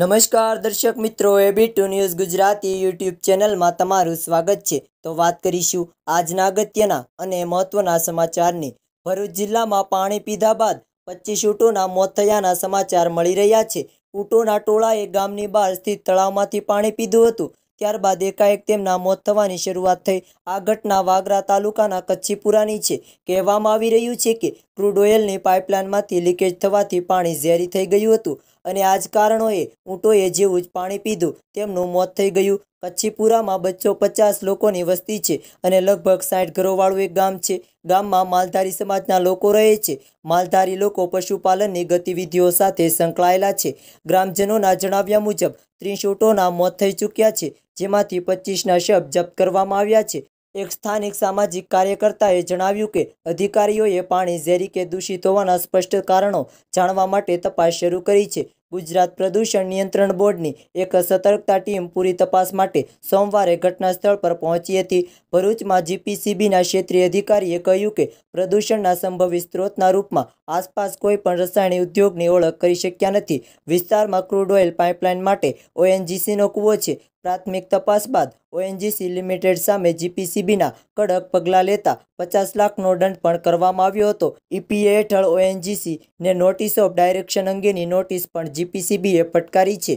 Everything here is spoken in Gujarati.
નમસ્કાર દર્શક મિત્રો A B two news Gujarati YouTube ચેનલમાં તમારું સ્વાગત છે તો વાત કરીશું આજના અગત્યના અને મહત્વના સમાચારની ભરૂચ જિલ્લામાં પાણી પીધા બાદ પચીસ ઊંટોના મોત થયાના સમાચાર મળી રહ્યા છે ઊંટોના ટોળાએ ગામની બહાર સ્થિત તળાવમાંથી પાણી પીધું હતું ત્યારબાદ એકાએક તેમના મોત થવાની શરૂઆત થઈ આ ઘટના વાગરા તાલુકાના કચ્છીપુરાની છે કહેવામાં આવી રહ્યું છે કે ક્રૂડ ઓઇલની પાઇપલાઇનમાંથી લીકેજ થવાથી પાણી ઝેરી થઈ ગયું હતું અને આ જ કારણોએ ઊંટોએ જેવું જ પાણી પીધું તેમનું મોત થઈ ગયું કચ્છીપુરામાં બચ્ચો પચાસ લોકોની વસ્તી છે અને લગભગ સાઠ ઘરોવાળું એક ગામ છે ગામમાં માલધારી સમાજના લોકો રહે છે માલધારી લોકો પશુપાલનની ગતિવિધિઓ સાથે સંકળાયેલા છે ગ્રામજનોના જણાવ્યા મુજબ ત્રીસ મોત થઈ ચૂક્યા છે જેમાંથી પચીસના શબ જપ્ત કરવામાં આવ્યા છે એક સ્થાનિક સામાજિક કાર્યકર્તાએ જણાવ્યું કે અધિકારીઓએ પાણી ઝેરી કે દૂષિત હોવાના સ્પષ્ટ કારણો જાણવા માટે તપાસ શરૂ કરી છે ગુજરાત પ્રદૂષણ નિયંત્રણ બોર્ડની એક સતર્કતા ટીમ પૂરી તપાસ માટે સોમવારે ઘટના સ્થળ પર પહોંચી હતી ભરૂચમાં જીપીસીબીના ક્ષેત્રીય અધિકારીએ કહ્યું કે પ્રદૂષણના સંભવિત સ્ત્રોતના રૂપમાં આસપાસ કોઈ પણ રસાયણિક ઉદ્યોગની ઓળખ કરી શક્યા નથી વિસ્તારમાં ક્રૂડ ઓઇલ પાઇપલાઇન માટે ઓએનજીસીનો કૂવો છે પ્રાથમિક તપાસ બાદ ઓએનજીસી લિમિટેડ સામે જીપીસીબીના કડક પગલાં લેતા પચાસ લાખનો દંડ પણ કરવામાં આવ્યો હતો ઈપીએ હેઠળ ઓએનજીસીને નોટિસ ઓફ ડાયરેક્શન અંગેની નોટિસ પણ જીપીસીબીએ ફટકારી છે